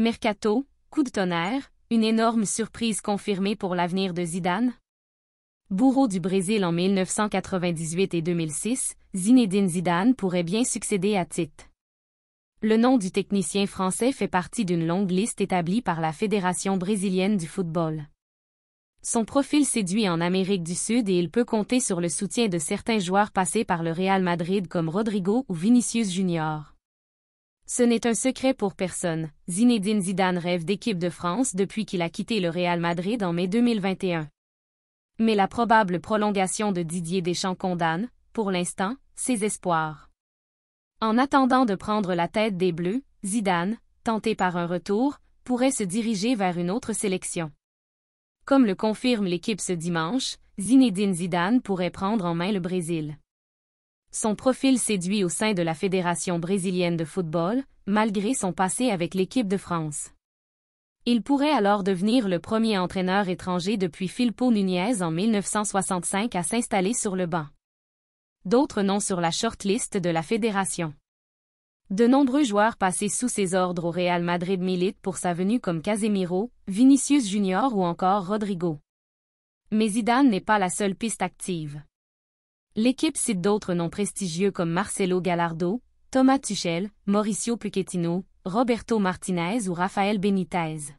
Mercato, coup de tonnerre, une énorme surprise confirmée pour l'avenir de Zidane. Bourreau du Brésil en 1998 et 2006, Zinedine Zidane pourrait bien succéder à Tite. Le nom du technicien français fait partie d'une longue liste établie par la Fédération brésilienne du football. Son profil séduit en Amérique du Sud et il peut compter sur le soutien de certains joueurs passés par le Real Madrid comme Rodrigo ou Vinicius Junior. Ce n'est un secret pour personne. Zinedine Zidane rêve d'équipe de France depuis qu'il a quitté le Real Madrid en mai 2021. Mais la probable prolongation de Didier Deschamps condamne, pour l'instant, ses espoirs. En attendant de prendre la tête des Bleus, Zidane, tenté par un retour, pourrait se diriger vers une autre sélection. Comme le confirme l'équipe ce dimanche, Zinedine Zidane pourrait prendre en main le Brésil. Son profil séduit au sein de la Fédération brésilienne de football, malgré son passé avec l'équipe de France. Il pourrait alors devenir le premier entraîneur étranger depuis Philpo Nunez en 1965 à s'installer sur le banc. D'autres noms sur la shortlist de la fédération. De nombreux joueurs passés sous ses ordres au Real Madrid militent pour sa venue comme Casemiro, Vinicius Junior ou encore Rodrigo. Mais Zidane n'est pas la seule piste active. L'équipe cite d'autres noms prestigieux comme Marcelo Gallardo, Thomas Tuchel, Mauricio Pochettino, Roberto Martinez ou Rafael Benitez.